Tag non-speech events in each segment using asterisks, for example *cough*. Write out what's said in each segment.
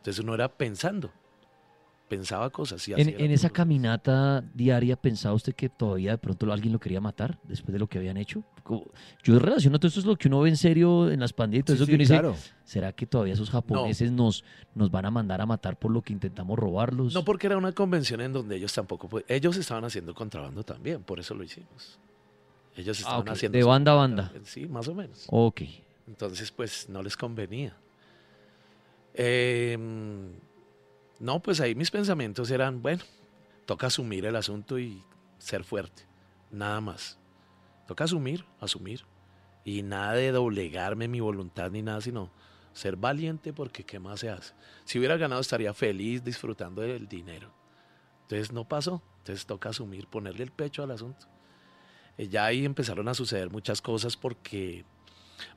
Entonces uno era pensando, pensaba cosas. Y en, en esa caminata diaria, ¿pensaba usted que todavía de pronto alguien lo quería matar después de lo que habían hecho? yo relaciono todo esto es lo que uno ve en serio en las pandillas, todo eso que uno dice, ¿será que todavía esos japoneses nos, nos van a mandar a matar por lo que intentamos robarlos? No, porque era una convención en donde ellos tampoco, ellos estaban haciendo contrabando también, por eso lo hicimos. Ellos ah, estaban haciendo... De banda a banda. Sí, más o menos. Ok. Entonces, pues no les convenía. Em, no, pues ahí mis pensamientos eran, bueno, toca asumir el asunto y ser fuerte, nada más. Toca asumir, asumir. Y nada de doblegarme mi voluntad ni nada, sino ser valiente porque qué más se hace. Si hubiera ganado estaría feliz disfrutando del dinero. Entonces no pasó, entonces toca asumir, ponerle el pecho al asunto. Eh, ya ahí empezaron a suceder muchas cosas porque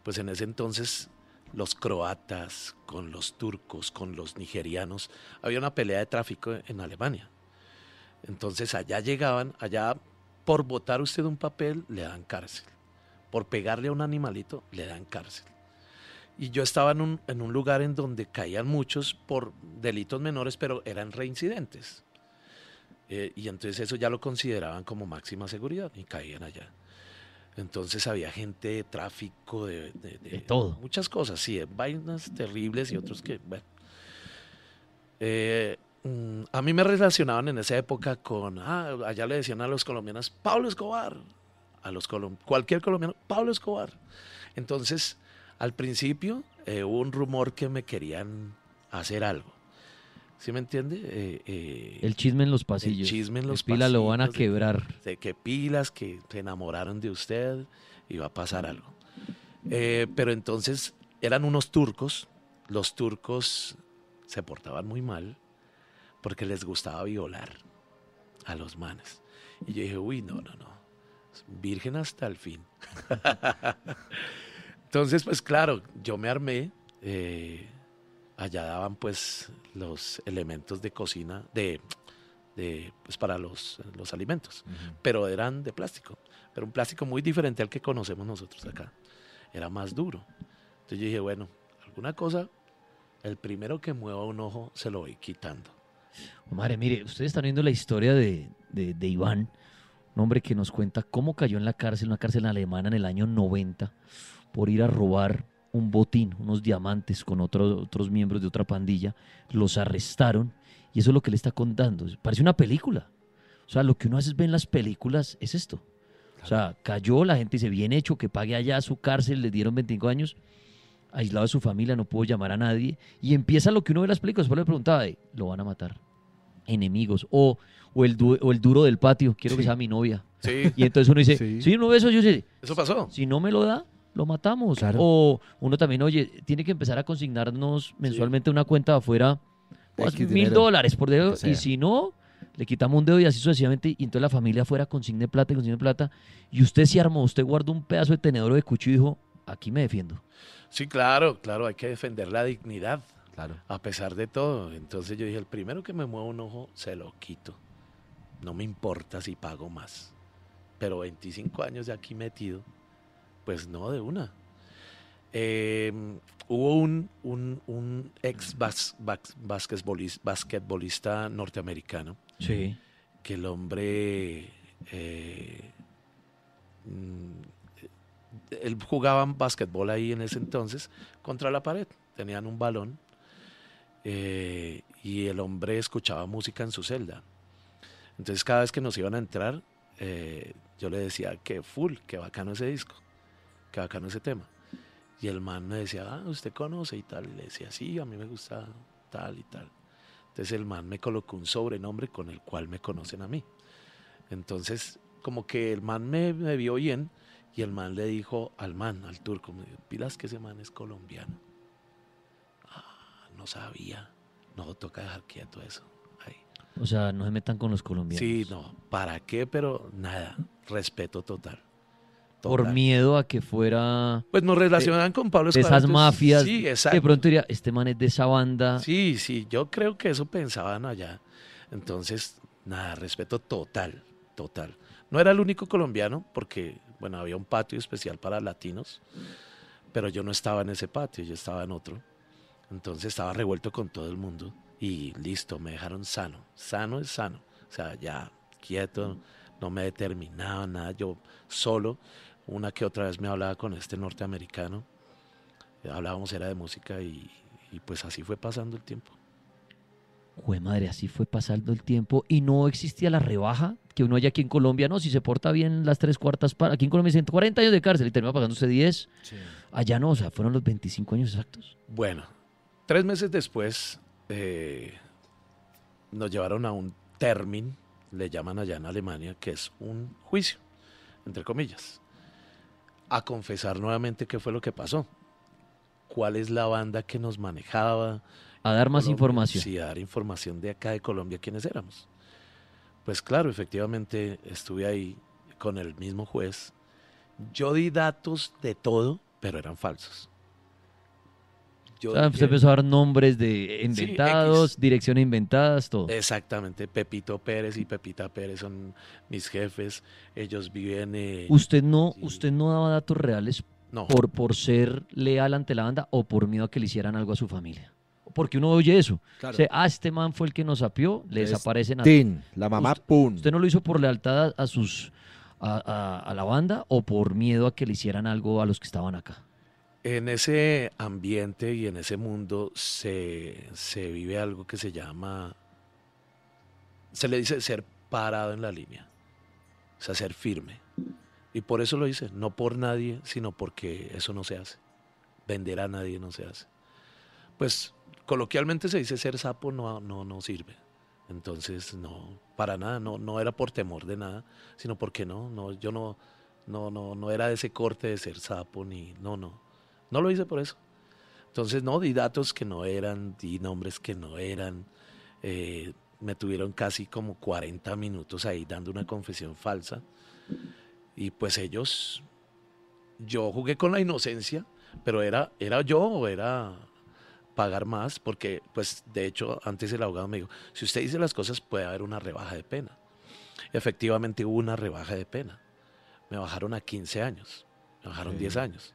pues en ese entonces los croatas, con los turcos, con los nigerianos. Había una pelea de tráfico en Alemania. Entonces allá llegaban, allá por votar usted un papel le dan cárcel. Por pegarle a un animalito le dan cárcel. Y yo estaba en un, lugar en donde caían muchos por delitos menores, pero eran reincidentes. Eh, y entonces eso ya lo consideraban como máxima seguridad y caían allá. Entonces había gente de tráfico, de, todo. Muchas cosas, sí, vainas terribles y otros que, bueno. Eh, mm, a mí me relacionaban en esa época con, ah, allá le decían a los colombianos, Pablo Escobar, a los cualquier colombiano, Pablo Escobar. Entonces, al principio eh, hubo un rumor que me querían hacer algo. ¿Sí me entiende? Eh, eh, el chisme en los pasillos. El chisme en los Espila lo van a quebrar. De, que pilas, que se enamoraron de usted y va a pasar algo. Eh, pero entonces eran unos turcos. Los turcos se portaban muy mal porque les gustaba violar a los manes. Y yo dije, uy, no, no, no. Virgen hasta el fin. *laughs* entonces, pues claro, yo me armé allá daban pues los elementos de cocina, de, de pues, para los, los alimentos, pero eran de plástico, pero un plástico muy diferente al que conocemos nosotros acá, era más duro. Entonces yo dije, bueno, alguna cosa, el primero que mueva un ojo se lo voy quitando. Madre, mire, ustedes están viendo la historia de, de, de Iván, un hombre que nos cuenta cómo cayó en la cárcel, una cárcel alemana en el año 90, por ir a robar un botín, unos diamantes con otros miembros de otra pandilla, los arrestaron y eso es lo que le está contando. Parece una película. O sea, lo que uno hace es ver las películas es esto. O sea, cayó, la gente dice, bien hecho, que pague allá a su cárcel, le dieron 25 años, aislado de su familia, no pudo llamar a nadie. Y empieza lo que uno ve en las películas. Después le preguntaba, lo van a matar. Enemigos. O, el, el duro del patio, quiero que sea mi novia. Y entonces uno dice, si uno ve eso, yo ¿eso pasó? Si no me lo da, lo matamos. O uno también, oye, tiene que empezar a consignarnos mensualmente una cuenta afuera, pues, mil dólares por dedo, y si no, le quitamos un dedo y así sucesivamente, y entonces la familia afuera consigne plata y consigne plata, y usted se armó, usted guardó un pedazo de tenedor de cuchillo y dijo, aquí me defiendo. Sí, claro, claro, hay que defender la dignidad. Claro. A pesar de todo. Entonces yo dije, el primero que me mueva un ojo, se lo quito. No me importa si pago más. Pero 25 años de aquí metido, pues no, de una. Em, hubo un, ex basquetbolista, norteamericano. Que el hombre. Eh, mm, él jugaba basquetbol ahí en ese entonces contra la pared. Tenían un balón. Eh, y el hombre escuchaba música en su celda. Entonces, cada vez que nos iban a entrar, eh, yo le decía que full, que bacano ese disco que bacano ese tema. Y el man me decía, ah, usted conoce y tal. Y le decía, sí, a mí me gusta tal y tal. Entonces el man me colocó un sobrenombre con el cual me conocen a mí. Entonces, como que el man me, vio bien y el man le dijo al man, al turco, me pilas que ese man es colombiano. Ah, no sabía. No, toca dejar quieto eso. O sea, no se metan con los colombianos. Sí, no, ¿para qué? Pero nada, respeto total por miedo a que fuera. Pues nos relacionaban con Pablo Escobar. esas mafias. Sí, De pronto diría, este man es de esa banda. Sí, sí, yo creo que eso pensaban allá. Entonces, nada, respeto total, total. No era el único colombiano, porque, bueno, había un patio especial para latinos, pero yo no estaba en ese patio, yo estaba en otro. Entonces estaba revuelto con todo el mundo y listo, me dejaron sano. Sano es sano. O sea, ya quieto, no me determinaba nada, yo solo una que otra vez me hablaba con este norteamericano, eh, hablábamos era de música y, pues así fue pasando el tiempo. Jue madre, así fue pasando el tiempo y no existía la rebaja que uno haya aquí en Colombia. No, si se porta bien las tres cuartas para. Aquí en Colombia 140 años de cárcel y termina pagándose 10. Allá no, o sea, fueron los 25 años exactos. Bueno, tres meses después eh, nos llevaron a un término, le llaman allá en Alemania, que es un juicio, entre comillas a confesar nuevamente qué fue lo que pasó, cuál es la banda que nos manejaba. A dar más información. Sí, a dar información de acá de Colombia, quiénes éramos. Pues claro, efectivamente estuve ahí con el mismo juez. Yo di datos de todo, pero eran falsos. Ah, pues, empezó a dar nombres de inventados, direcciones inventadas, todo. Exactamente, Pepito Pérez y Pepita Pérez son mis jefes, ellos viven... Eh, ¿Usted, no, ¿Usted no daba datos reales por, por ser leal ante la banda o por miedo a que le hicieran algo a su familia? porque uno oye eso. Ah, este man fue el que nos apió, le desaparecen a la mamá usted, pum. ¿Usted no lo hizo por lealtad a, sus a, la banda o por miedo a que le hicieran algo a los que estaban acá? En ese ambiente y en ese mundo se, vive algo que se llama, se le dice ser parado en la línea, o sea, ser firme. Y por eso lo dice, no por nadie, sino porque eso no se hace. Vender a nadie no se hace. Pues coloquialmente se dice ser sapo no, no, no sirve. Entonces, no, para nada, no, no era por temor de nada, sino porque no, no, yo no, no, no, no era de ese corte de ser sapo, ni, no, no. No lo hice por eso. Entonces, no, di datos que no eran, di nombres que no eran. Eh, me tuvieron casi como 40 minutos ahí dando una confesión falsa. Y pues ellos, yo jugué con la inocencia, pero era, era yo o era pagar más, porque pues de hecho antes el abogado me dijo, si usted dice las cosas puede haber una rebaja de pena. Efectivamente hubo una rebaja de pena. Me bajaron a 15 años, me bajaron 10 años.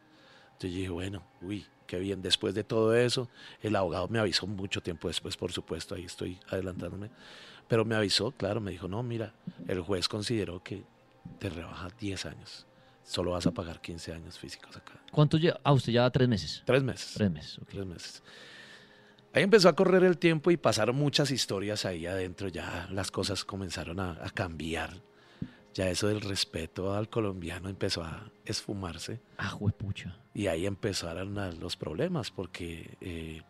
Entonces yo dije, bueno, uy, qué bien. Después de todo eso, el abogado me avisó mucho tiempo después, por supuesto, ahí estoy adelantándome, pero me avisó, claro, me dijo, no, mira, el juez consideró que te rebaja 10 años. Solo vas a pagar 15 años físicos acá. ¿Cuánto lleva? Ah, usted ya tres meses. Tres meses. Tres meses, Tres meses. Ahí empezó a correr el tiempo y pasaron muchas historias ahí adentro. Ya las cosas comenzaron a cambiar ya eso del respeto al colombiano empezó a esfumarse. Ah, pucha Y ahí empezaron los problemas, porque eh,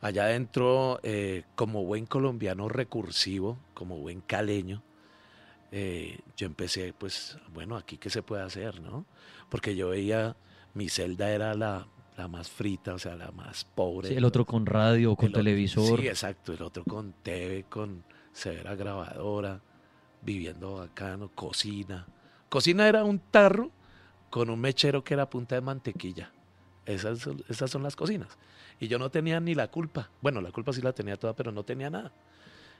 allá adentro, eh, como buen colombiano recursivo, como buen caleño, eh, yo empecé, pues, bueno, aquí qué se puede hacer, ¿no? Porque yo veía, mi celda era la, más frita, o sea, la más pobre. el otro con radio, con televisor. sí, exacto, el otro con TV, con severa grabadora viviendo bacano, cocina. Cocina era un tarro con un mechero que era punta de mantequilla. Esas, esas son las cocinas. Y yo no tenía ni la culpa. Bueno, la culpa sí la tenía toda, pero no tenía nada.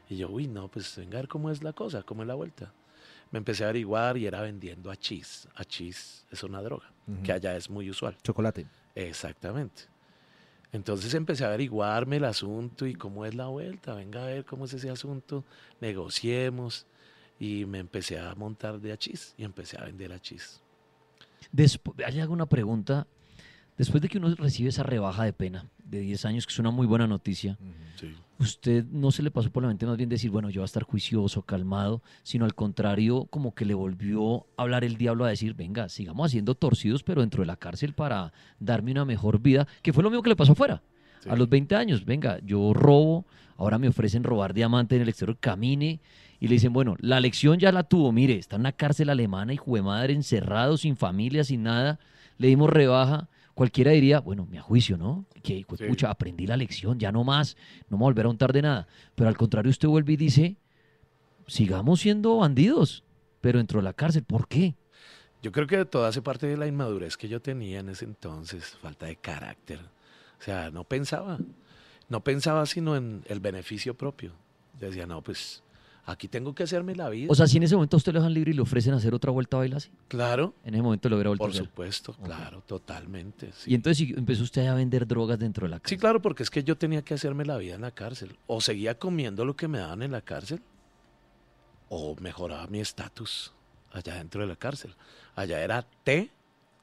Y yo, uy, no, pues venga, a ver cómo es la cosa, cómo es la vuelta. Me empecé a averiguar y era vendiendo a chis. A es una droga, que allá es muy usual. Chocolate. Exactamente. Entonces empecé a averiguarme el asunto y cómo es la vuelta. Venga a ver cómo es ese asunto. Negociemos y me empecé a montar de achis y empecé a vender achis Después, hago una pregunta. Después de que uno recibe esa rebaja de pena de 10 años, que es una muy buena noticia, ¿usted no se le pasó por la mente más bien decir, bueno, yo voy a estar juicioso, calmado, sino al contrario, como que le volvió a hablar el diablo a decir, venga, sigamos haciendo torcidos, pero dentro de la cárcel para darme una mejor vida, que fue lo mismo que le pasó afuera? A los 20 años, venga, yo robo, ahora me ofrecen robar diamante en el exterior, camine, y le dicen, bueno, la lección ya la tuvo, mire, está en una cárcel alemana, y jugué madre, encerrado, sin familia, sin nada, le dimos rebaja. Cualquiera diría, bueno, me juicio ¿no? Que, escucha, aprendí la lección, ya no más, no me volverá a untar de nada. Pero al contrario, usted vuelve y dice, sigamos siendo bandidos, pero entró de la cárcel, ¿por qué? Yo creo que todo hace parte de la inmadurez que yo tenía en ese entonces, falta de carácter. O sea, no pensaba, no pensaba sino en el beneficio propio. decía, no, pues aquí tengo que hacerme la vida. O sea, si en ese momento usted lo dejan libre y le ofrecen hacer otra vuelta a bailar, así? Claro. En ese momento lo hubiera vuelto Por supuesto, claro, totalmente. Y entonces empezó usted a vender drogas dentro de la cárcel. Sí, claro, porque es que yo tenía que hacerme la vida en la cárcel. O seguía comiendo lo que me daban en la cárcel, o mejoraba mi estatus allá dentro de la cárcel. Allá era té,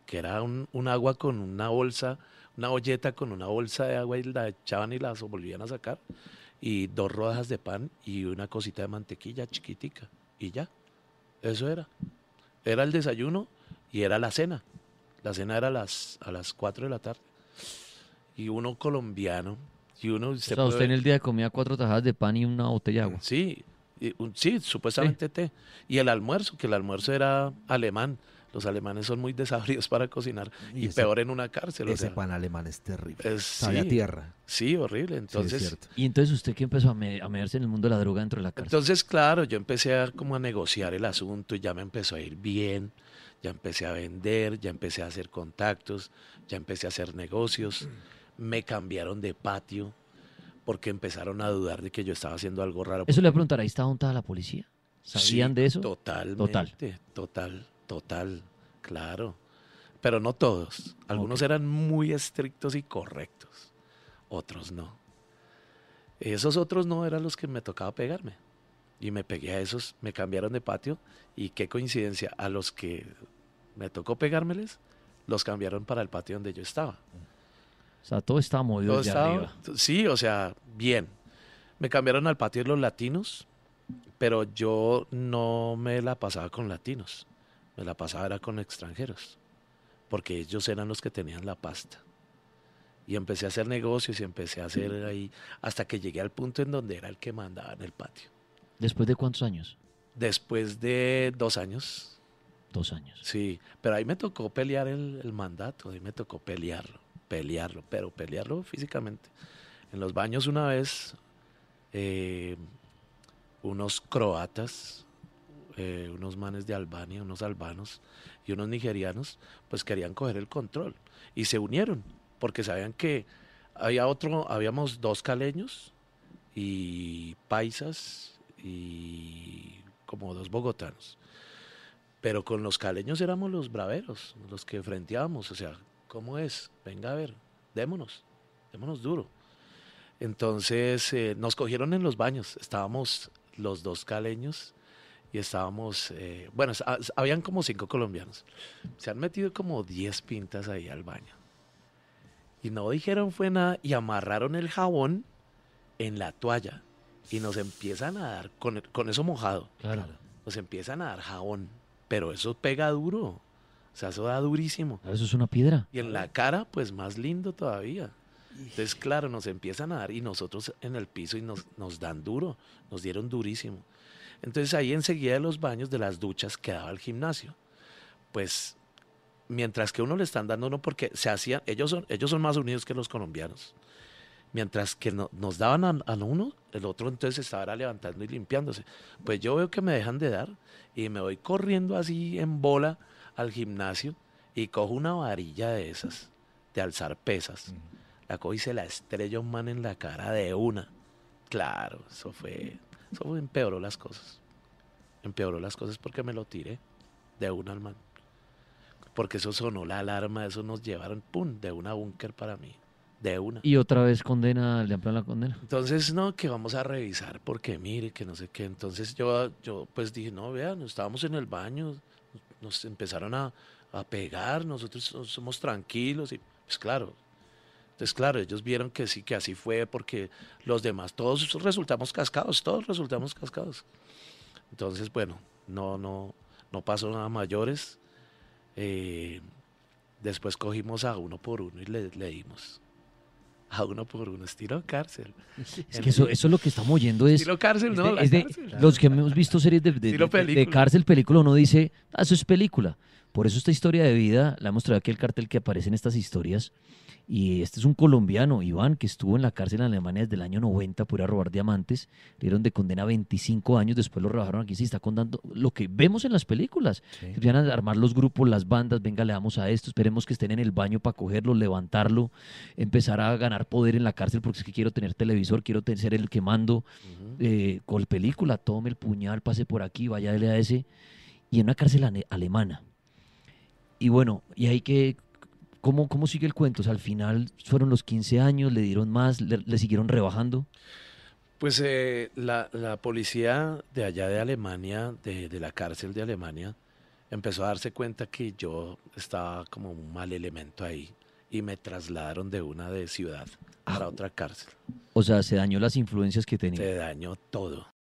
que era un, un agua con una bolsa, una olleta con una bolsa de agua y la echaban y la volvían a sacar y dos rodajas de pan y una cosita de mantequilla chiquitica y ya. Eso era. Era el desayuno y era la cena. La cena era a las, a las 4 de la tarde. Y uno colombiano. Y uno o sea, usted en el día comía cuatro tajadas de pan y una botella de agua. Sí, sí supuestamente té. Y el almuerzo, que el almuerzo era alemán. Los alemanes son muy desabridos para cocinar y, peor en una cárcel. Ese pan alemán es terrible. Eh, a tierra. Sí, horrible. Entonces, y entonces usted qué empezó a, meterse en el mundo de la droga dentro de la cárcel. Entonces, claro, yo empecé a, como a negociar el asunto y ya me empezó a ir bien. Ya empecé a vender, ya empecé a hacer contactos, ya empecé a hacer negocios. Me cambiaron de patio porque empezaron a dudar de que yo estaba haciendo algo raro. Eso le voy a ¿ahí untada la policía? ¿Sabían de eso? Totalmente. Total. Total. Total, claro. Pero no todos. Algunos eran muy estrictos y correctos, otros no. Esos otros no eran los que me tocaba pegarme. Y me pegué a esos, me cambiaron de patio y qué coincidencia, a los que me tocó pegármeles, los cambiaron para el patio donde yo estaba. O sea, todo estaba movido arriba. Sí, o sea, bien. Me cambiaron al patio de los latinos, pero yo no me la pasaba con latinos me la pasaba era con extranjeros, porque ellos eran los que tenían la pasta. Y empecé a hacer negocios y empecé a hacer mm. ahí, hasta que llegué al punto en donde era el que mandaba en el patio. ¿Después de cuántos años? Después de dos años. Dos años. Sí, pero ahí me tocó pelear el, mandato, ahí me tocó pelearlo, pelearlo, pero pelearlo físicamente. En los baños una vez, eh, unos croatas eh, unos manes de Albania, unos albanos y unos nigerianos, pues querían coger el control y se unieron porque sabían que había otro, habíamos dos caleños y paisas y como dos bogotanos. Pero con los caleños éramos los braveros, los que frenteábamos, o sea, ¿cómo es? Venga a ver, démonos, démonos duro. Entonces eh, nos cogieron en los baños, estábamos los dos caleños estábamos, eh, bueno, habían como cinco colombianos. Se han metido como diez pintas ahí al baño. Y no dijeron fue nada y amarraron el jabón en la toalla y nos empiezan a dar, con, con eso mojado, claro. nos empiezan a dar jabón, pero eso pega duro, o sea, eso da durísimo. Eso es una piedra. Y en la cara, pues más lindo todavía. Entonces, claro, nos empiezan a dar y nosotros en el piso y nos dan duro, nos dieron durísimo. Entonces ahí enseguida de los baños de las duchas quedaba el gimnasio. Pues mientras que uno le están dando uno porque se hacían, ellos son, ellos son más unidos que los colombianos. Mientras que nos daban a, uno, el otro entonces estaba levantando y limpiándose. Pues yo veo que me dejan de dar y me voy corriendo así en bola al gimnasio y cojo una varilla de esas, de alzar pesas. La cojo y se la estrella un man en la cara de una. Claro, eso fue eso empeoró las cosas. Empeoró las cosas porque me lo tiré de una al Porque eso sonó la alarma, eso nos llevaron, pum, de una búnker para mí. De una. Y otra vez condena, le a la condena. Entonces, no, que vamos a revisar porque mire, que no sé qué. Entonces yo, yo pues dije, no, vean, estábamos en el baño, nos empezaron a, a pegar, nosotros somos tranquilos. Y pues claro, entonces, claro, ellos vieron que sí, que así fue, porque los demás, todos resultamos cascados, todos resultamos cascados. Entonces, bueno, no, no, no pasó nada mayores. Eh, después cogimos a uno por uno y le, le dimos a uno por uno, estilo cárcel. Es que eso, es lo que estamos oyendo. Es, cárcel, ¿no? Los que hemos visto series de, cárcel, película, no dice, ah, eso es película. Por eso esta historia de vida la hemos traído aquí el cartel que aparece en estas historias. Y este es un colombiano, Iván, que estuvo en la cárcel en Alemania desde el año 90 por ir a robar diamantes. Le dieron de condena 25 años, después lo rebajaron aquí. Se está contando lo que vemos en las películas. a armar los grupos, las bandas, venga, le damos a esto, esperemos que estén en el baño para cogerlo, levantarlo, empezar a ganar poder en la cárcel porque es que quiero tener televisor, quiero ser el que mando. Eh, con película, tome el puñal, pase por aquí, vaya a ese. Y en una cárcel alemana y bueno, y hay que... ¿Cómo, ¿Cómo sigue el cuento? O sea, al final fueron los 15 años, le dieron más, le, siguieron rebajando. Pues eh, la, policía de allá de Alemania, de, la cárcel de Alemania, empezó a darse cuenta que yo estaba como un mal elemento ahí y me trasladaron de una de ciudad ah, a otra cárcel. O sea, se dañó las influencias que tenía. Se dañó todo.